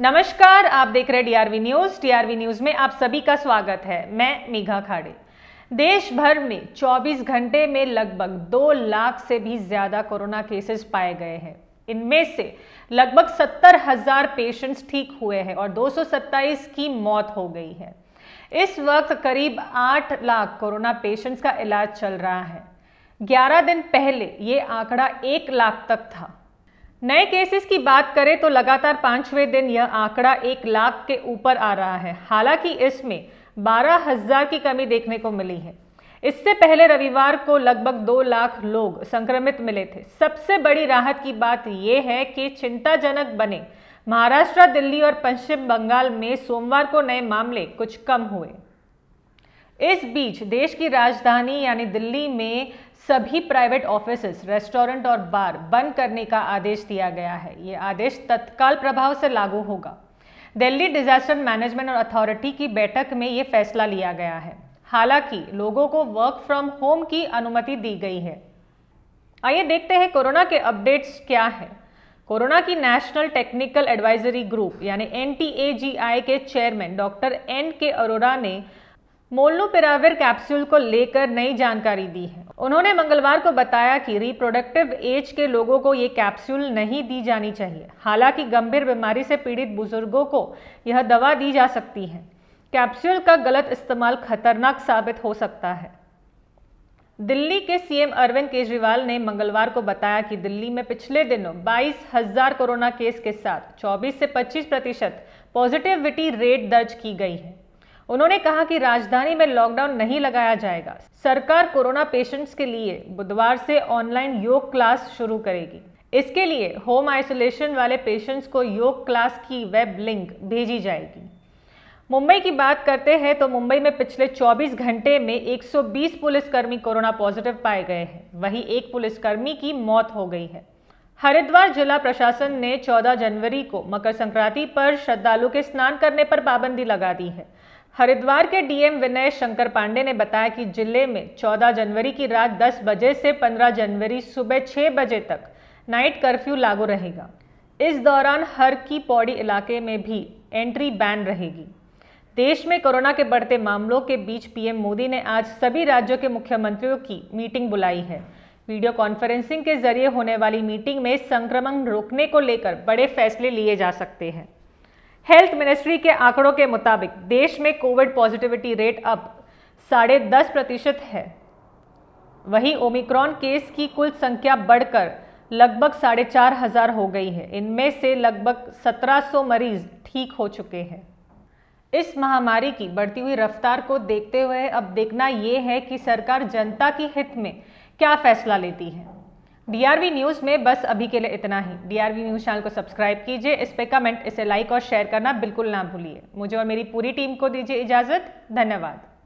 नमस्कार आप देख रहे डीआरवी न्यूज टीआरवी न्यूज में आप सभी का स्वागत है मैं मेघा खाड़े देश भर में 24 घंटे में लगभग 2 लाख से भी ज्यादा कोरोना केसेस पाए गए हैं इनमें से लगभग सत्तर हजार पेशेंट्स ठीक हुए हैं और 227 की मौत हो गई है इस वक्त करीब 8 लाख कोरोना पेशेंट्स का इलाज चल रहा है 11 दिन पहले ये आंकड़ा एक लाख तक था नए केसेस की बात करें तो लगातार पांचवें दिन यह आंकड़ा एक लाख के ऊपर आ रहा है हालांकि इसमें बारह हजार की कमी देखने को मिली है इससे पहले रविवार को लगभग दो लाख लोग संक्रमित मिले थे सबसे बड़ी राहत की बात यह है कि चिंताजनक बने महाराष्ट्र दिल्ली और पश्चिम बंगाल में सोमवार को नए मामले कुछ कम हुए इस बीच देश की राजधानी यानी दिल्ली में सभी प्राइवेट ऑफिस रेस्टोरेंट और बार बंद करने का आदेश दिया गया है ये आदेश तत्काल प्रभाव से लागू होगा दिल्ली डिजास्टर मैनेजमेंट और अथॉरिटी की बैठक में ये फैसला लिया गया है हालांकि लोगों को वर्क फ्रॉम होम की अनुमति दी गई है आइए देखते हैं कोरोना के अपडेट्स क्या है कोरोना की नेशनल टेक्निकल एडवाइजरी ग्रुप यानी एन के chairman doctor N K Arora ने मोलनोपिराविर कैप्सूल को लेकर नई जानकारी दी है उन्होंने मंगलवार को बताया कि रिप्रोडक्टिव एज के लोगों को ये कैप्सूल नहीं दी जानी चाहिए हालांकि गंभीर बीमारी से पीड़ित बुजुर्गों को यह दवा दी जा सकती है कैप्सूल का गलत इस्तेमाल खतरनाक साबित हो सकता है दिल्ली के सीएम अरविंद केजरीवाल ने मंगलवार को बताया कि दिल्ली में पिछले दिनों बाईस हजार कोरोना केस के साथ 24 से 25 प्रतिशत पॉजिटिविटी रेट दर्ज की गई है उन्होंने कहा कि राजधानी में लॉकडाउन नहीं लगाया जाएगा सरकार कोरोना पेशेंट्स के लिए बुधवार से ऑनलाइन योग क्लास शुरू करेगी इसके लिए होम आइसोलेशन वाले पेशेंट्स को योग क्लास की वेब लिंक भेजी जाएगी मुंबई की बात करते हैं तो मुंबई में पिछले 24 घंटे में 120 पुलिसकर्मी कोरोना पॉजिटिव पाए गए हैं वहीं एक पुलिसकर्मी की मौत हो गई है हरिद्वार जिला प्रशासन ने 14 जनवरी को मकर संक्रांति पर श्रद्धालु के स्नान करने पर पाबंदी लगा दी है हरिद्वार के डीएम विनय शंकर पांडे ने बताया कि जिले में 14 जनवरी की रात 10 बजे से 15 जनवरी सुबह 6 बजे तक नाइट कर्फ्यू लागू रहेगा इस दौरान हर की पौड़ी इलाके में भी एंट्री बैन रहेगी देश में कोरोना के बढ़ते मामलों के बीच पीएम मोदी ने आज सभी राज्यों के मुख्यमंत्रियों की मीटिंग बुलाई है वीडियो कॉन्फ्रेंसिंग के जरिए होने वाली मीटिंग में संक्रमण रोकने को लेकर बड़े फैसले लिए जा सकते हैं हेल्थ मिनिस्ट्री के आंकड़ों के मुताबिक देश में कोविड पॉजिटिविटी रेट अब साढ़े दस प्रतिशत है वहीं ओमिक्रॉन केस की कुल संख्या बढ़कर लगभग साढ़े चार हजार हो गई है इनमें से लगभग सत्रह सौ मरीज ठीक हो चुके हैं इस महामारी की बढ़ती हुई रफ्तार को देखते हुए अब देखना ये है कि सरकार जनता के हित में क्या फैसला लेती है डीआरवी न्यूज़ में बस अभी के लिए इतना ही डीआरवी न्यूज़ चैनल को सब्सक्राइब कीजिए इस पे कमेंट इसे लाइक और शेयर करना बिल्कुल ना भूलिए मुझे और मेरी पूरी टीम को दीजिए इजाज़त धन्यवाद